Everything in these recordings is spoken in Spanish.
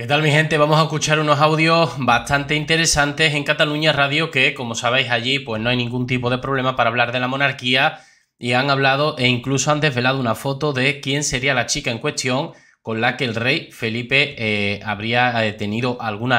¿Qué tal mi gente? Vamos a escuchar unos audios bastante interesantes en Cataluña Radio que, como sabéis allí, pues no hay ningún tipo de problema para hablar de la monarquía y han hablado e incluso han desvelado una foto de quién sería la chica en cuestión con la que el rey Felipe eh, habría eh, tenido algún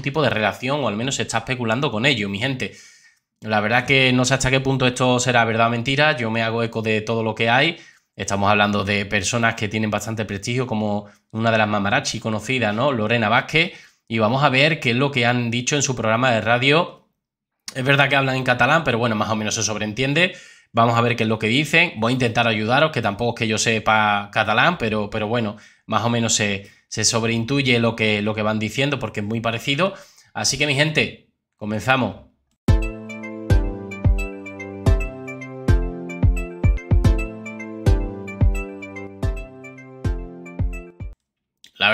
tipo de relación o al menos se está especulando con ello, mi gente. La verdad que no sé hasta qué punto esto será verdad o mentira, yo me hago eco de todo lo que hay, Estamos hablando de personas que tienen bastante prestigio, como una de las mamarachi conocidas, ¿no? Lorena Vázquez. Y vamos a ver qué es lo que han dicho en su programa de radio. Es verdad que hablan en catalán, pero bueno, más o menos se sobreentiende. Vamos a ver qué es lo que dicen. Voy a intentar ayudaros, que tampoco es que yo sepa catalán, pero, pero bueno, más o menos se, sobreintuye lo que, lo que van diciendo porque es muy parecido. Así que mi gente, comenzamos.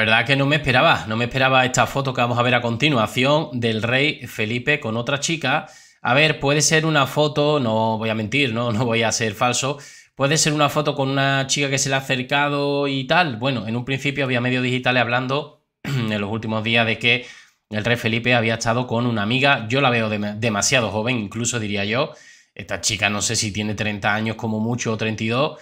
verdad que no me esperaba, no me esperaba esta foto que vamos a ver a continuación del rey Felipe con otra chica. A ver, puede ser una foto, no voy a mentir, no, no voy a ser falso, puede ser una foto con una chica que se le ha acercado y tal. Bueno, en un principio había medios digitales hablando en los últimos días de que el rey Felipe había estado con una amiga, yo la veo demasiado joven, incluso diría yo. Esta chica no sé si tiene 30 años como mucho o 32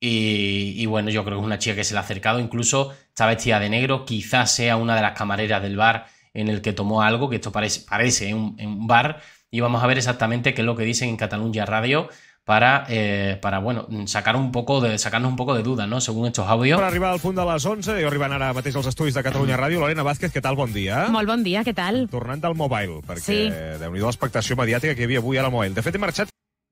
y, bueno, yo creo que es una chica que se le ha acercado, incluso está vestida de negro, quizás sea una de las camareras del bar en el que tomó algo, que esto parece, parece ¿eh? un, un bar, y vamos a ver exactamente qué es lo que dicen en Cataluña Radio para, eh, para bueno, sacar un poco de, sacarnos un poco de duda, no?, según estos audios. Para arriba al funda de las 11, yo arriba nara mateix de Catalunya mm. Radio Lorena Vázquez, qué tal? buen día Molt bon dia, qué tal? Tornant al mobile, porque de déu nhi l'expectació mediática que hi voy a la mobile. De fet,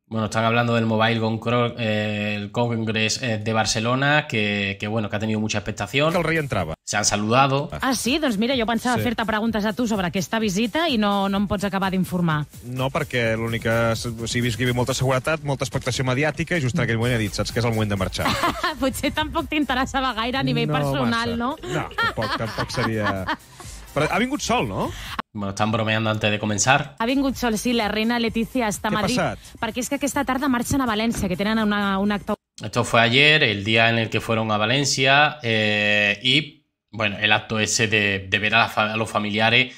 Bueno, están hablando del Mobile Concro eh, el Congress eh, de Barcelona, que, que, bueno, que ha tenido mucha expectación. Que el rey entraba. Se han saludado. Ah. ah, sí? Doncs mira, jo pensava sí. fer-te preguntes a tu sobre aquesta visita i no, no em pots acabar d'informar. No, perquè l'única... O sigui, vist que hi havia molta seguretat, molta expectació mediàtica, i just en aquell moment he dit, saps que és el moment de marxar. Potser tampoc t'interessava gaire a nivell no, personal, massa. no? No, tampoc, tampoc seria... Però ha vingut sol, no? Me están bromeando antes de comenzar. Ha vingut sol, sí, la reina Leticia está Madrid. passat? Perquè que esta tarde marchan a Valencia, que tienen un acto... Esto fue ayer, el día en el que fueron a Valencia, eh, y bueno, el acto ese de, ver a, los familiares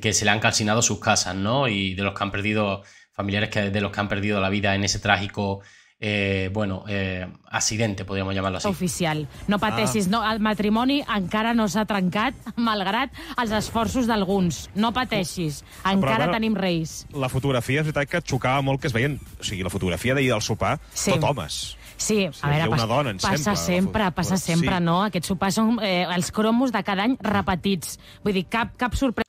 que se le han calcinado sus casas, ¿no? Y de los que han perdido, familiares que, de los que han perdido la vida en ese trágico eh, bueno, eh, accidente, podríem llamar-lo així. Oficial. No pateixis, ah. no, el matrimoni encara no s'ha trencat, malgrat els esforços d'alguns. No pateixis, encara Però, bueno, tenim reis. La fotografia, és veritat que xocava molt que es veien... O sigui, la fotografia d'ahir del sopar, sí. tot homes. Sí, a veure, passa, dona, passa sempre, sempre passa sempre, sí. no? Aquests sopars són eh, els cromos de cada any repetits. Vull dir, cap, cap sorpresa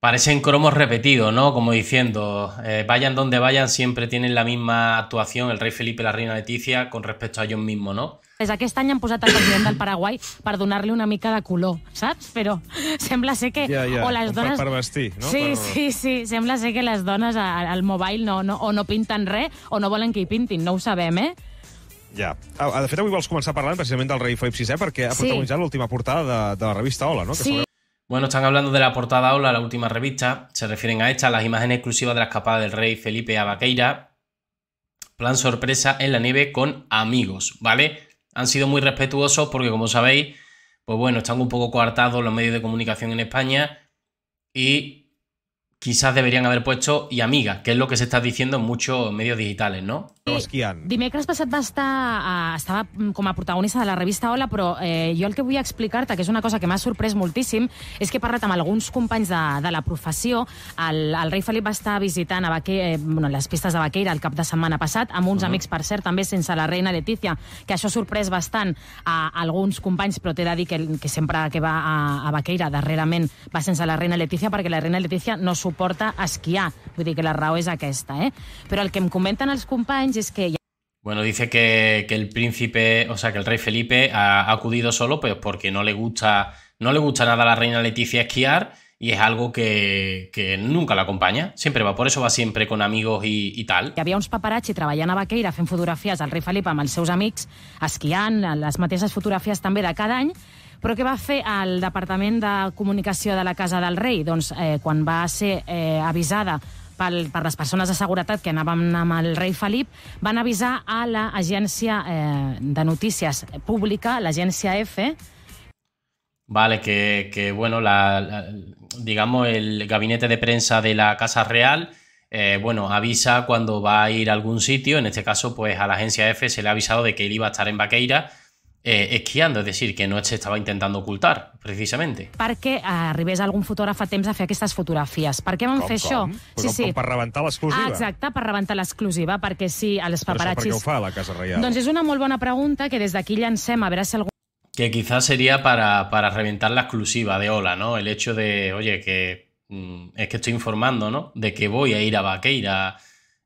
Parecen cromos repetidos, ¿no? Como diciendo, eh, vayan donde vayan, siempre tienen la misma actuación el rey Felipe y la reina Leticia con respecto a ellos mismos, ¿no? Des d'aquest any han posat el president del Paraguai per donar-li una mica de color, saps? Però sembla ser que... o les dones... per Sí, sí, sí. Sembla que les dones al mobile no, no, o no pinten re o no volen que hi pintin. No ho sabem, eh? Ja. Ah, de fet, avui vols començar parlant precisament del rei Felip VI, perquè ha protagonitzat la última portada de, la revista Hola, no? sí. Bueno, están hablando de la portada Ola, la última revista. Se refieren a esta, las imágenes exclusivas de la escapada del rey Felipe a Plan sorpresa en la nieve con amigos, ¿vale? Han sido muy respetuosos porque, como sabéis, pues bueno, están un poco coartados los medios de comunicación en España y quizás deberían haber puesto y amiga, que es lo que se está diciendo en muchos medios digitales, ¿no? Dimecres passat va estar, protagonista de la revista Hola, pero yo eh, al el que voy a explicarte, que es una cosa que me ha sorprendido muchísimo es que para parlat amb alguns companys de, la professió. El, rey rei va estar visitant a Baque, eh, bueno, las pistas de Baqueira el cap de setmana passat, a uns uh -huh. amics, per cert, també sense la reina Leticia que això ha sorprès bastante a alguns companys, però te de que, que que va a, a Baqueira darrerament va sense la reina Letícia, perquè la reina Leticia no su suporta esquiar. Vull dir que la raó és aquesta, eh? Però el que em comenten els companys és que... Bueno, dice que, que el príncipe, o sea, que el rey Felipe ha, acudido solo pues porque no le gusta no le gusta nada a la reina Leticia esquiar y es algo que, que, nunca la acompaña. Siempre va, por eso va siempre con amigos y, y tal. Hi havia uns paparazzi treballant a Baqueira fent fotografies al rei Felip amb els seus amics, esquiant, les mateixes fotografies també de cada any, ¿Pero qué va a hacer al Departamento de Comunicación de la Casa del Rey? Doncs eh, quan va ser eh, avisada para las personas de seguridad que anàvem amb el rey Felip, van avisar a la agencia eh, de notícies pública, agencia EFE, Vale, que, bueno, digamos, el gabinete de prensa de la Casa Real, eh, bueno, avisa cuando va a ir a algún sitio, en este caso, pues a la agencia F se le ha avisado de que él iba a estar en Vaqueira, eh, esquiando, es decir, que no se estaba intentando ocultar, precisamente. para qué arribés algún fotògraf a temps a fer aquestes fotografies? Per què van com, fer sí, para sí. la exclusiva rebentar l'exclusiva. Ah, exacte, sí, a los paparazzis... entonces es una muy buena pregunta que desde aquí ya a veure si algún Que quizás sería para, para reventar la exclusiva de Ola, ¿no? El hecho de, oye, que mm, es que estoy informando, ¿no? De que voy a ir a Vaqueira.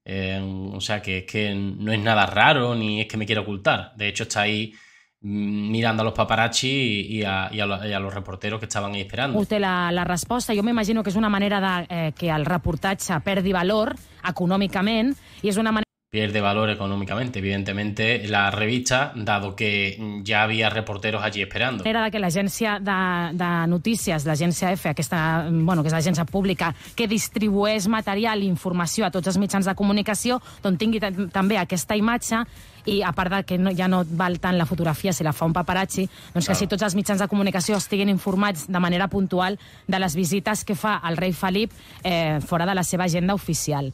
Eh, o sea, que es que no es nada raro ni es que me quiero ocultar. De hecho, está ahí Mm, mirando a los paparazzi y a, y, a y a, los, reporteros que estaban ahí esperando. Usted, la, la resposta, jo m'imagino que és una manera de, eh, que el reportatge perdi valor econòmicament i és una manera pierde valor económicamente, evidentemente, la revista, dado que ya había reporteros allí esperando. Era que l'agència de, de notícies, l'agència F, aquesta, bueno, que és l'agència pública que distribueix material i informació a tots els mitjans de comunicació, doncs tingui també aquesta imatge y aparte de que ya no faltan tant la fotografía, se la fa un paparazzi, no que si tots els mitjans de comunicació siguen informats de manera puntual de las visitas que fa el rey Felipe eh, fora de la seva agenda oficial.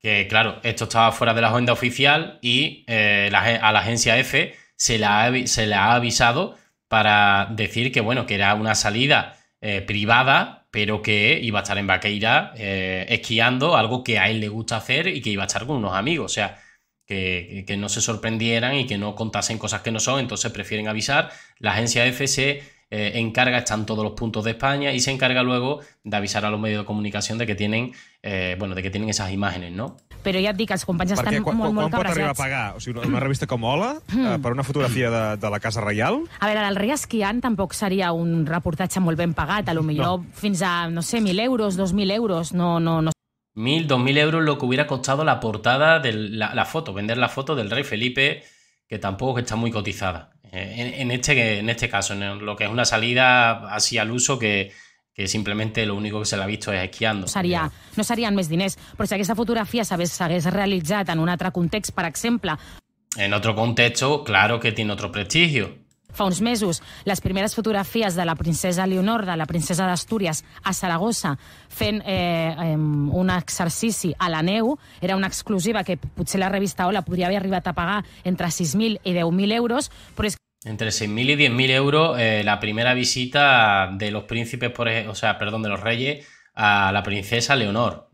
Que claro, esto estaba fuera de la agenda oficial y eh, a la agencia EFE se la, ha, se la ha avisado para decir que bueno, que era una salida eh, privada, pero que iba a estar en Baqueira eh, esquiando, algo que a él le gusta hacer y que iba a estar con unos amigos. O sea, que, no se sorprendieran y que no contasen cosas que no son, entonces prefieren avisar. La agencia F se eh, encarga, están todos los puntos de España y se encarga luego de avisar a los medios de comunicación de que tienen, eh, bueno, de que tienen esas imágenes, ¿no? ya ya et dic, els están muy estan quan, molt, molt a pagar o una, revista como Hola eh, hmm. para una fotografía de, la Casa Reial? A ver el rei esquiant tampoco sería un reportaje muy bien pagado. a lo millor no. fins a, no sé, 1.000 euros, 2.000 euros, no, no, no mil, dos mil euros lo que hubiera costado la portada de la, foto, vender la foto del rey Felipe, que tampoco está muy cotizada. Eh, en, este, en este caso, en lo que es una salida así al uso que, que simplemente lo único que se ha visto es esquiando. Seria, no serien més diners, però si aquesta fotografia s'hagués realitzat en un altre context, per En otro contexto, claro que tiene otro prestigio, Fa las mesos, fotografías de la princesa Leonor, de la princesa de Asturias, a Zaragoza, fent eh, em, un a la neu, era una exclusiva que potser la revista Hola podría haber arribat a pagar entre 6.000 i 10.000 euros, entre 6.000 y 10.000 euros eh, la primera visita de los príncipes, o sea, perdón, de los reyes a la princesa Leonor.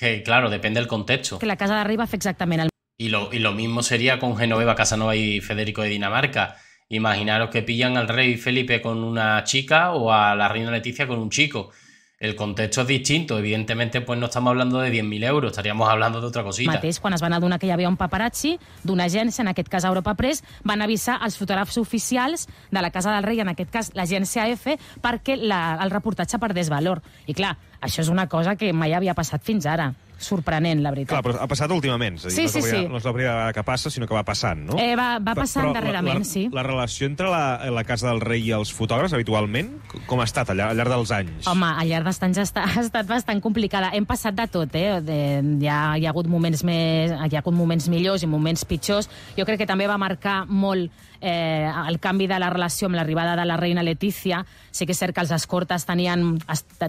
Que claro, depende del contexto. Que la casa de arriba fue exactamente y, lo, y lo mismo sería con Genoveva Casanova y Federico de Dinamarca. Imaginaros que pillan al rey Felipe con una chica o a la reina Leticia con un chico. El contexto és distinto. Evidentment, pues, no estem hablando de 10.000 euros, estaríamos hablando de otra cosita. Mateix, quan es van adonar que hi havia un paparazzi d'una agència, en aquest cas Europa Press, van avisar els fotògrafs oficials de la Casa del Rei, en aquest cas l'agència F, perquè la, el reportatge perdés valor. I clar, això és una cosa que mai havia passat fins ara sorprenent, la veritat. Clar, però ha passat últimament. És a dir, sí, no és sí, primera, sí. No és la primera vegada que passa, sinó que va passant, no? Eh, va, va passant però, darrerament, la, la, sí. La relació entre la, la Casa del Rei i els fotògrafs, habitualment, com ha estat al llarg, al llarg dels anys? Home, al llarg dels anys ha estat, ha estat bastant complicada. Hem passat de tot, eh? De, hi, ha, hi ha hagut moments més, hi ha hagut moments millors i moments pitjors. Jo crec que també va marcar molt eh, el canvi de la relació amb l'arribada de la reina Letícia. Sí que és cert que els escortes tenien,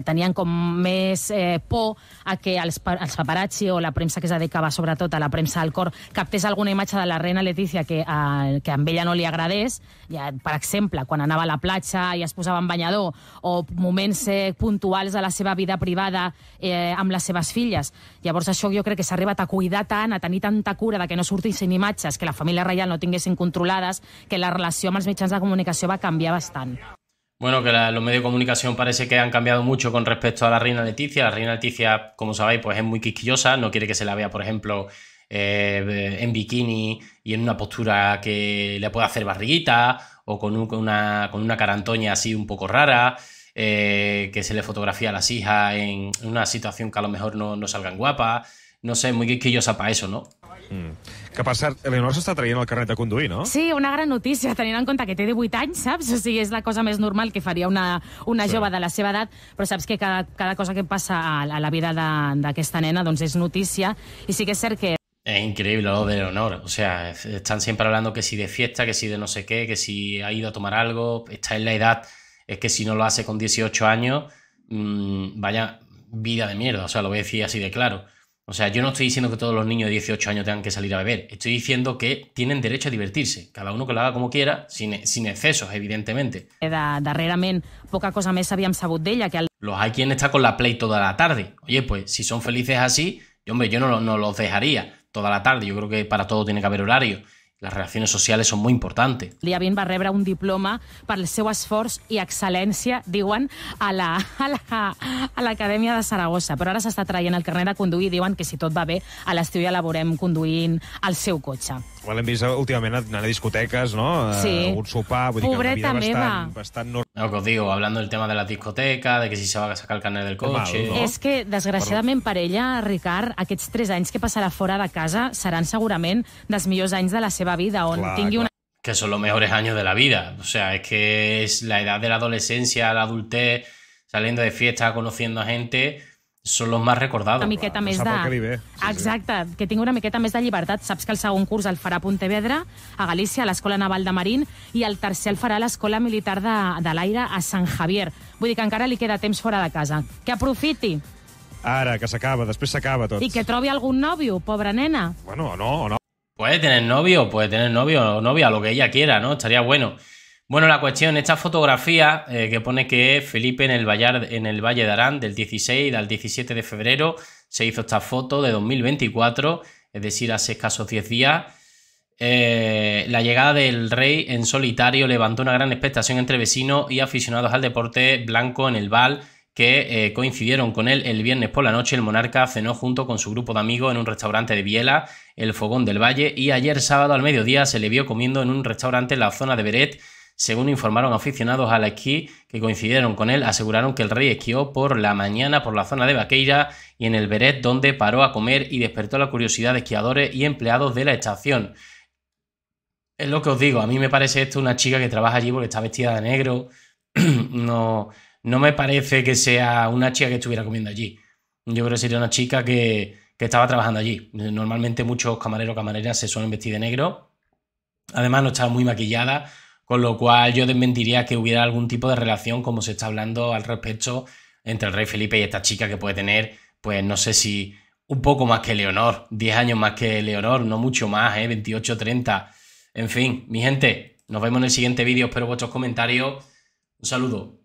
tenien com més eh, por a que els, els paparazzi o la premsa que es dedicava sobretot a la premsa al cor captés alguna imatge de la reina Letícia que, eh, que a ella no li agradés, ja, per exemple, quan anava a la platja i es posava en banyador, o moments eh, puntuals de la seva vida privada eh, amb les seves filles. Llavors això jo crec que s'ha arribat a cuidar tant, a tenir tanta cura de que no sortissin imatges, que la família reial no tinguessin controlades, que la relació amb els mitjans de comunicació va canviar bastant. Bueno, que los medios de comunicación parece que han cambiado mucho con respecto a la reina Leticia. La reina Leticia, como sabéis, pues es muy quisquillosa, no quiere que se la vea, por ejemplo, eh, en bikini y en una postura que le pueda hacer barriguita o con, con una, carantoña así un poco rara, eh, que se le fotografía a las hijas en una situación que a lo mejor no, no salgan guapas. No sé, muy quisquillosa para eso, ¿no? Mm. Que, per cert, Eleonor s'està traient el carnet de conduir, no? Sí, una gran noticia tenint en cuenta que té 18 anys, saps? O sigui, és la cosa más normal que faria una, una sí. de la seva edat, però saps que cada, cosa que pasa a, la vida d'aquesta nena doncs es noticia y sí que ser que Es increíble lo de Leonor. O sea, están siempre hablando que si de fiesta, que si de no sé qué, que si ha ido a tomar algo. Está en la edad. Es que si no lo hace con 18 años, mm, vaya vida de mierda. O sea, lo voy a decir así de claro. O sea, yo no estoy diciendo que todos los niños de 18 años tengan que salir a beber, estoy diciendo que tienen derecho a divertirse, cada uno que lo haga como quiera, sin, excesos, evidentemente. Eh, poca cosa sabut que... Los hay quien está con la Play toda la tarde. Oye, pues si son felices así, yo, hombre, yo no, no los dejaría toda la tarde, yo creo que para todo tiene que haber horario. Les relacions socials són molt importants. El dia 20 va rebre un diploma pel seu esforç i excel·lència, diuen, a l'Acadèmia la, la, de Saragossa. Però ara s'està traient el carnet de conduir i diuen que, si tot va bé, a l'estiu ja la veurem conduint el seu cotxe. L'hem vist últimament anant a discoteques, no? Eh, sí. A algun sopar, vull Pobreta dir que una vida bastant, meva. bastant normal. Lo que os digo, hablando del tema de la discoteca, de que si se va a sacar el carnet del coche... Es que, desgraciadamente para ella, Ricard, aquests tres años que pasará fora de casa serán seguramente dels millors años de la seva vida, o clar, tingui una... Que son los mejores años de la vida. O sea, es que es la edad de la adolescencia, la adultez, saliendo de fiesta, conociendo a gente... són els más recordats. Una miqueta clar, més de... Sí, Exacte, sí. que tingui una miqueta més de llibertat. Saps que el segon curs el farà a Pontevedra, a Galícia, a l'Escola Naval de Marín, i el tercer el farà a l'Escola Militar de, de l'Aire, a Sant Javier. Vull dir que encara li queda temps fora de casa. Que aprofiti. Ara, que s'acaba, després s'acaba tot. I que trobi algun nòvio, pobra nena. Bueno, o no, o no. Puede tener novio, puede tener novio o novia, lo que ella quiera, ¿no? Estaría bueno. Bueno, la cuestión, esta fotografía eh, que pone que Felipe en el, Vallar, en el Valle de Arán del 16 al 17 de febrero se hizo esta foto de 2024, es decir, hace escasos 10 días. Eh, la llegada del rey en solitario levantó una gran expectación entre vecinos y aficionados al deporte blanco en el Val, que eh, coincidieron con él el viernes por la noche. El monarca cenó junto con su grupo de amigos en un restaurante de Biela, el Fogón del Valle, y ayer sábado al mediodía se le vio comiendo en un restaurante en la zona de Beret según informaron aficionados a la esquí que coincidieron con él, aseguraron que el rey esquió por la mañana por la zona de Vaqueira y en el Beret, donde paró a comer y despertó la curiosidad de esquiadores y empleados de la estación. Es lo que os digo, a mí me parece esto una chica que trabaja allí porque está vestida de negro. no, no me parece que sea una chica que estuviera comiendo allí. Yo creo que sería una chica que, que estaba trabajando allí. Normalmente muchos camareros o camareras se suelen vestir de negro. Además no estaba muy maquillada, con lo cual yo desmentiría que hubiera algún tipo de relación, como se está hablando al respecto, entre el rey Felipe y esta chica que puede tener, pues no sé si un poco más que Leonor, 10 años más que Leonor, no mucho más, ¿eh? 28, 30. En fin, mi gente, nos vemos en el siguiente vídeo, espero vuestros comentarios. Un saludo.